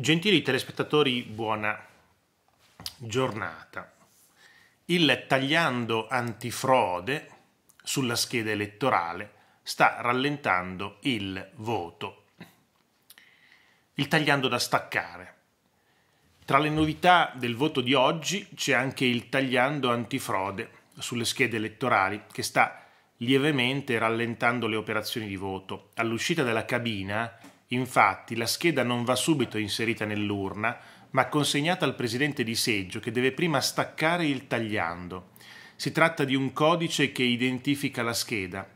Gentili telespettatori, buona giornata. Il tagliando antifrode sulla scheda elettorale sta rallentando il voto. Il tagliando da staccare. Tra le novità del voto di oggi c'è anche il tagliando antifrode sulle schede elettorali che sta lievemente rallentando le operazioni di voto. All'uscita della cabina Infatti la scheda non va subito inserita nell'urna, ma consegnata al presidente di seggio che deve prima staccare il tagliando. Si tratta di un codice che identifica la scheda.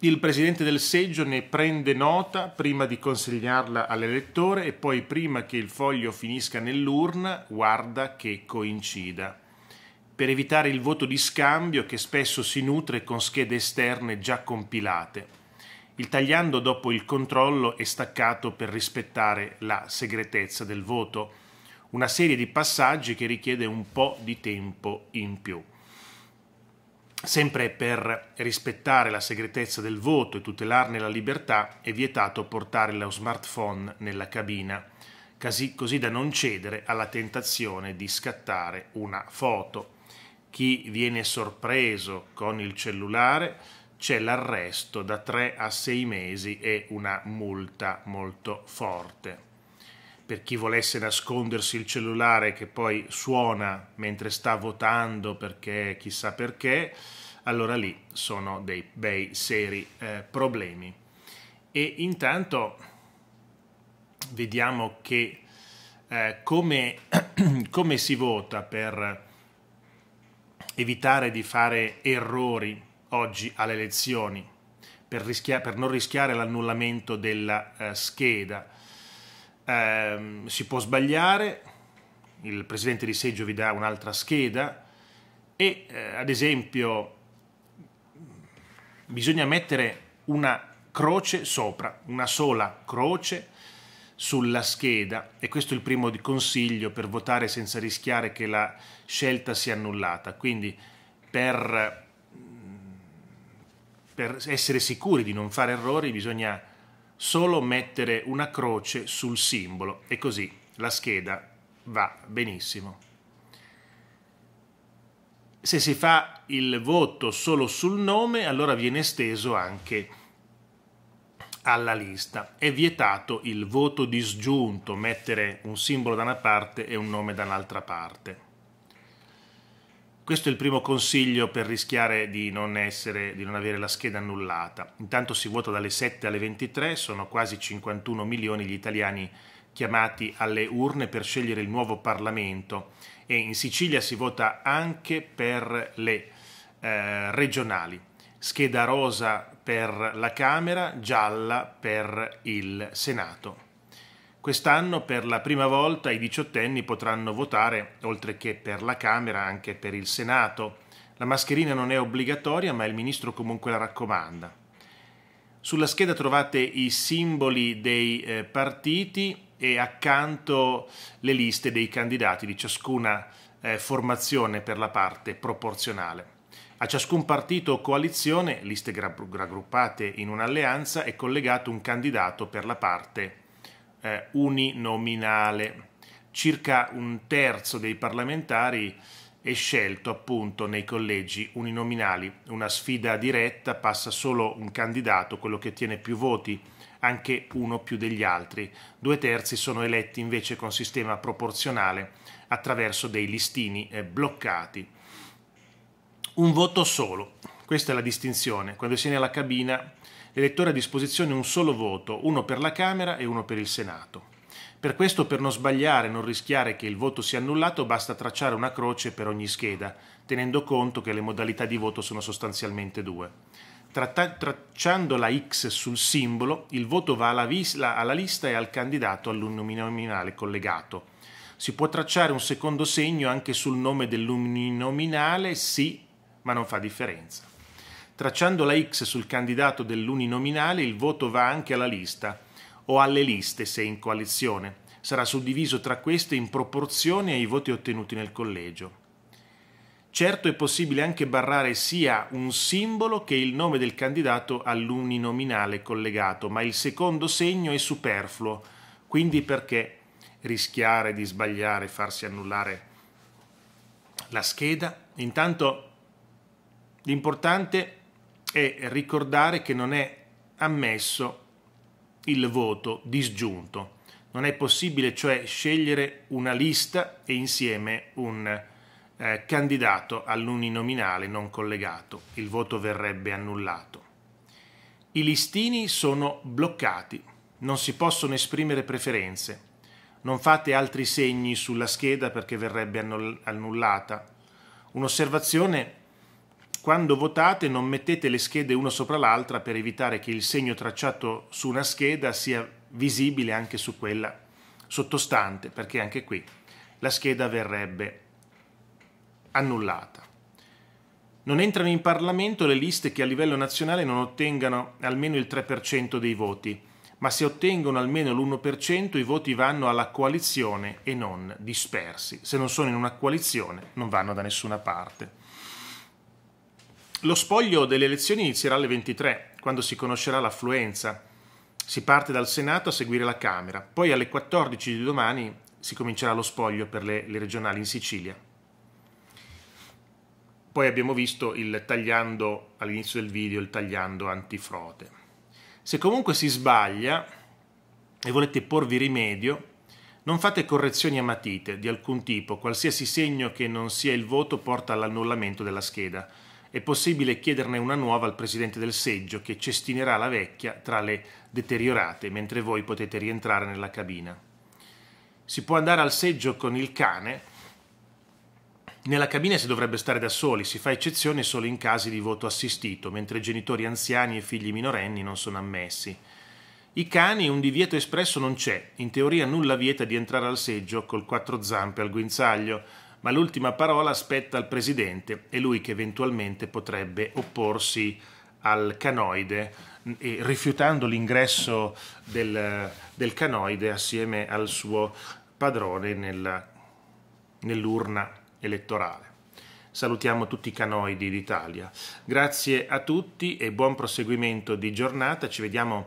Il presidente del seggio ne prende nota prima di consegnarla all'elettore e poi prima che il foglio finisca nell'urna guarda che coincida. Per evitare il voto di scambio che spesso si nutre con schede esterne già compilate. Il tagliando dopo il controllo è staccato per rispettare la segretezza del voto, una serie di passaggi che richiede un po' di tempo in più. Sempre per rispettare la segretezza del voto e tutelarne la libertà è vietato portare lo smartphone nella cabina, così da non cedere alla tentazione di scattare una foto. Chi viene sorpreso con il cellulare c'è l'arresto da 3 a 6 mesi e una multa molto forte. Per chi volesse nascondersi il cellulare che poi suona mentre sta votando perché chissà perché, allora lì sono dei bei seri eh, problemi. E intanto vediamo che eh, come, come si vota per evitare di fare errori oggi alle elezioni per, rischia- per non rischiare l'annullamento della eh, scheda. Eh, si può sbagliare, il presidente di seggio vi dà un'altra scheda e eh, ad esempio bisogna mettere una croce sopra, una sola croce sulla scheda e questo è il primo consiglio per votare senza rischiare che la scelta sia annullata. Quindi per per essere sicuri di non fare errori bisogna solo mettere una croce sul simbolo e così la scheda va benissimo. Se si fa il voto solo sul nome, allora viene esteso anche alla lista. È vietato il voto disgiunto, mettere un simbolo da una parte e un nome dall'altra parte. Questo è il primo consiglio per rischiare di non, essere, di non avere la scheda annullata. Intanto si vota dalle 7 alle 23, sono quasi 51 milioni gli italiani chiamati alle urne per scegliere il nuovo Parlamento e in Sicilia si vota anche per le eh, regionali. Scheda rosa per la Camera, gialla per il Senato. Quest'anno per la prima volta i diciottenni potranno votare, oltre che per la Camera, anche per il Senato. La mascherina non è obbligatoria, ma il ministro comunque la raccomanda. Sulla scheda trovate i simboli dei eh, partiti e accanto le liste dei candidati di ciascuna eh, formazione per la parte proporzionale. A ciascun partito o coalizione, liste raggruppate in un'alleanza, è collegato un candidato per la parte proporzionale eh, uninominale. Circa un terzo dei parlamentari è scelto appunto nei collegi uninominali. Una sfida diretta passa solo un candidato, quello che ottiene più voti, anche uno più degli altri. Due terzi sono eletti invece con sistema proporzionale attraverso dei listini eh, bloccati. Un voto solo, questa è la distinzione. Quando si è nella cabina l'elettore ha a disposizione un solo voto, uno per la Camera e uno per il Senato. Per questo, per non sbagliare e non rischiare che il voto sia annullato, basta tracciare una croce per ogni scheda, tenendo conto che le modalità di voto sono sostanzialmente due. Tratta- tracciando la X sul simbolo, il voto va alla, vis- alla lista e al candidato all'uninominale collegato. Si può tracciare un secondo segno anche sul nome dell'uninominale, sì, ma non fa differenza. Tracciando la X sul candidato dell'uninominale, il voto va anche alla lista o alle liste se in coalizione. Sarà suddiviso tra queste in proporzione ai voti ottenuti nel collegio. Certo è possibile anche barrare sia un simbolo che il nome del candidato all'uninominale collegato, ma il secondo segno è superfluo, quindi perché rischiare di sbagliare, e farsi annullare la scheda? Intanto l'importante è è ricordare che non è ammesso il voto disgiunto. Non è possibile cioè scegliere una lista e insieme un eh, candidato all'uninominale non collegato. Il voto verrebbe annullato. I listini sono bloccati, non si possono esprimere preferenze. Non fate altri segni sulla scheda perché verrebbe annullata. Un'osservazione quando votate non mettete le schede una sopra l'altra per evitare che il segno tracciato su una scheda sia visibile anche su quella sottostante, perché anche qui la scheda verrebbe annullata. Non entrano in Parlamento le liste che a livello nazionale non ottengano almeno il 3% dei voti, ma se ottengono almeno l'1% i voti vanno alla coalizione e non dispersi. Se non sono in una coalizione non vanno da nessuna parte. Lo spoglio delle elezioni inizierà alle 23, quando si conoscerà l'affluenza. Si parte dal Senato a seguire la Camera, poi alle 14 di domani si comincerà lo spoglio per le, le regionali in Sicilia. Poi abbiamo visto il tagliando all'inizio del video, il tagliando antifrode. Se comunque si sbaglia e volete porvi rimedio, non fate correzioni a matite di alcun tipo, qualsiasi segno che non sia il voto porta all'annullamento della scheda è possibile chiederne una nuova al presidente del seggio che cestinerà la vecchia tra le deteriorate mentre voi potete rientrare nella cabina. Si può andare al seggio con il cane. Nella cabina si dovrebbe stare da soli, si fa eccezione solo in casi di voto assistito, mentre genitori anziani e figli minorenni non sono ammessi. I cani un divieto espresso non c'è, in teoria nulla vieta di entrare al seggio col quattro zampe al guinzaglio, ma l'ultima parola spetta al presidente, è lui che eventualmente potrebbe opporsi al canoide, rifiutando l'ingresso del, del, canoide assieme al suo padrone nel, nell'urna elettorale. Salutiamo tutti i canoidi d'Italia. Grazie a tutti e buon proseguimento di giornata. Ci vediamo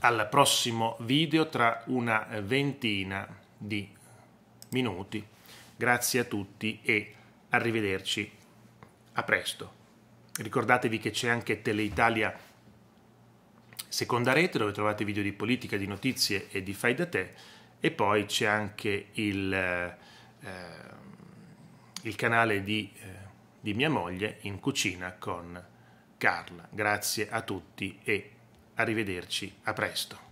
al prossimo video tra una ventina di minuti. Grazie a tutti e arrivederci. A presto. Ricordatevi che c'è anche Teleitalia seconda rete dove trovate video di politica, di notizie e di fai da te e poi c'è anche il, eh, eh il canale di, eh, di mia moglie in cucina con Carla. Grazie a tutti e arrivederci, a presto.